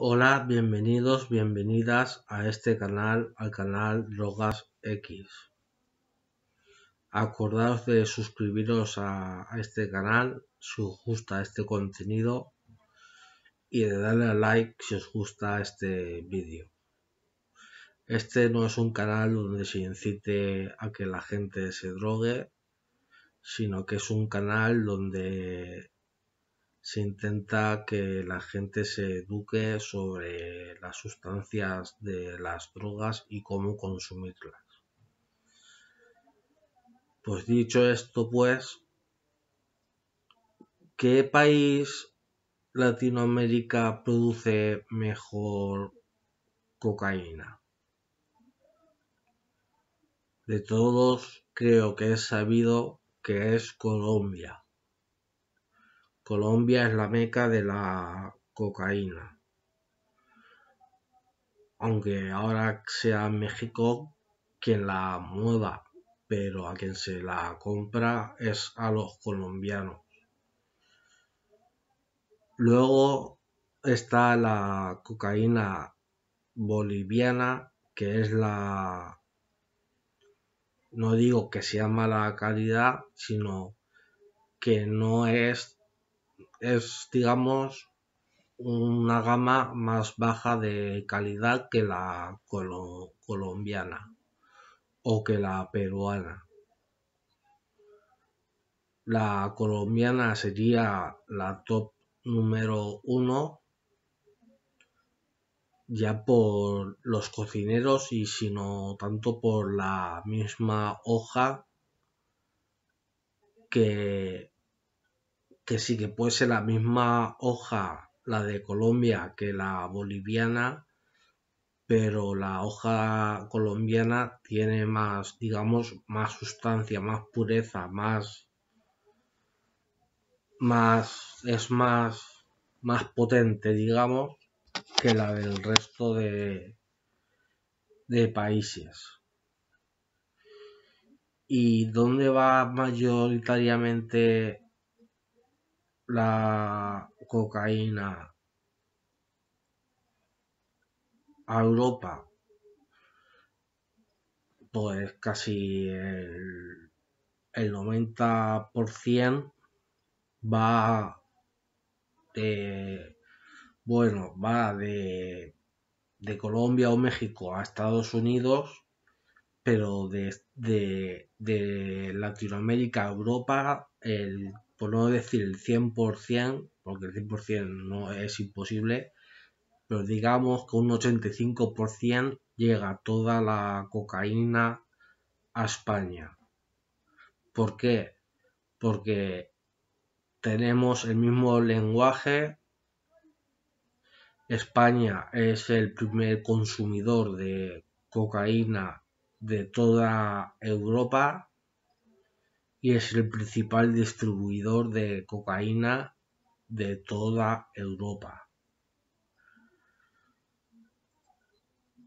Hola, bienvenidos, bienvenidas a este canal, al canal Drogas X. Acordaos de suscribiros a, a este canal si os gusta este contenido y de darle a like si os gusta este vídeo. Este no es un canal donde se incite a que la gente se drogue, sino que es un canal donde se intenta que la gente se eduque sobre las sustancias de las drogas y cómo consumirlas. Pues dicho esto, pues, ¿qué país Latinoamérica produce mejor cocaína? De todos, creo que es sabido que es Colombia. Colombia es la meca de la cocaína. Aunque ahora sea México quien la mueva, pero a quien se la compra es a los colombianos. Luego está la cocaína boliviana, que es la... No digo que sea mala calidad, sino que no es es, digamos, una gama más baja de calidad que la colombiana o que la peruana. La colombiana sería la top número uno ya por los cocineros y sino tanto por la misma hoja que que sí que puede ser la misma hoja, la de Colombia, que la boliviana, pero la hoja colombiana tiene más, digamos, más sustancia, más pureza, más, más, es más, más potente, digamos, que la del resto de, de países. ¿Y dónde va mayoritariamente la cocaína a Europa, pues casi el, 90% va de, bueno, va de, Colombia o México a Estados Unidos, pero de, de Latinoamérica a Europa el por no decir el 100%, porque el 100% no es imposible, pero digamos que un 85% llega toda la cocaína a España. ¿Por qué? Porque tenemos el mismo lenguaje. España es el primer consumidor de cocaína de toda Europa y es el principal distribuidor de cocaína de toda Europa.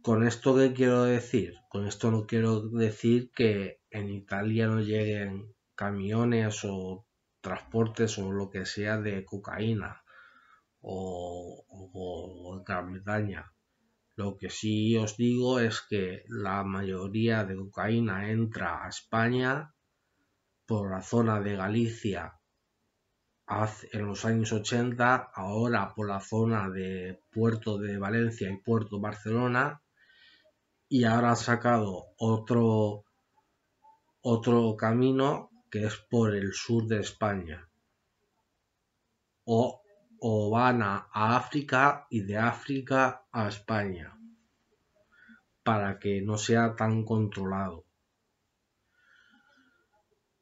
¿Con esto qué quiero decir? Con esto no quiero decir que en Italia no lleguen camiones o transportes o lo que sea de cocaína o, Gran Bretaña. Lo que sí os digo es que la mayoría de cocaína entra a España por la zona de Galicia en los años 80, ahora por la zona de Puerto de Valencia y Puerto Barcelona, y ahora ha sacado otro, otro camino que es por el sur de España. O, o van a África y de África a España, para que no sea tan controlado.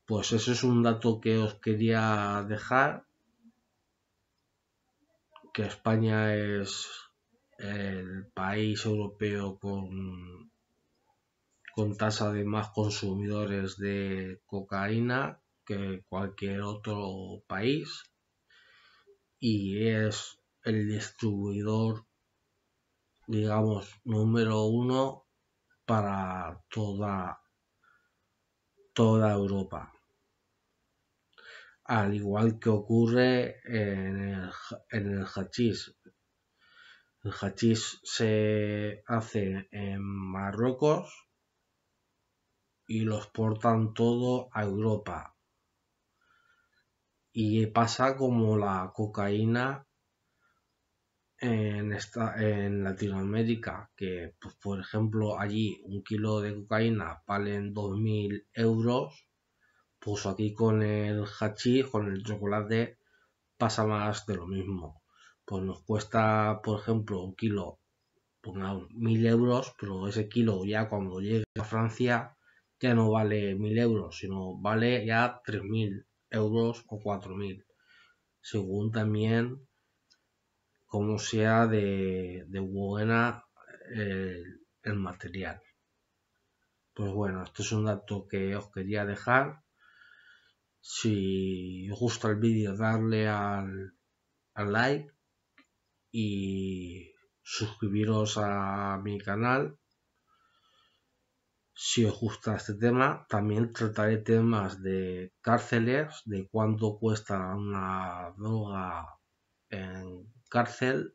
Pues eso es un dato que os quería dejar, que España es el país europeo con, con tasa de más consumidores de cocaína que cualquier otro país y es el distribuidor digamos número uno para toda toda Europa al igual que ocurre en el, el hachís. El hachís se hace en Marruecos y lo exportan todo a Europa. Y pasa como la cocaína en, esta, en Latinoamérica, que pues, por ejemplo allí un kilo de cocaína valen 2.000 euros pues aquí con el hachís, con el chocolate, pasa más de lo mismo. Pues nos cuesta, por ejemplo, un kilo, pongamos mil euros, pero ese kilo ya cuando llegue a Francia ya no vale mil euros, sino vale ya tres mil euros o cuatro mil, según también como sea de, buena el, el material. Pues bueno, esto es un dato que os quería dejar si os gusta el vídeo, darle al, like y suscribiros a mi canal. Si os gusta este tema, también trataré temas de cárceles, de cuánto cuesta una droga en cárcel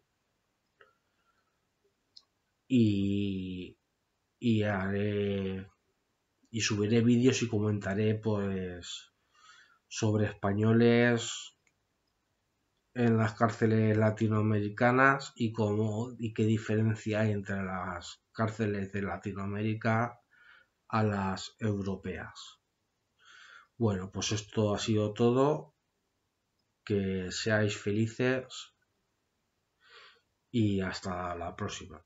y, y haré y subiré vídeos y comentaré pues sobre españoles en las cárceles latinoamericanas y cómo y qué diferencia hay entre las cárceles de Latinoamérica a las europeas. Bueno, pues esto ha sido todo. Que seáis felices y hasta la próxima.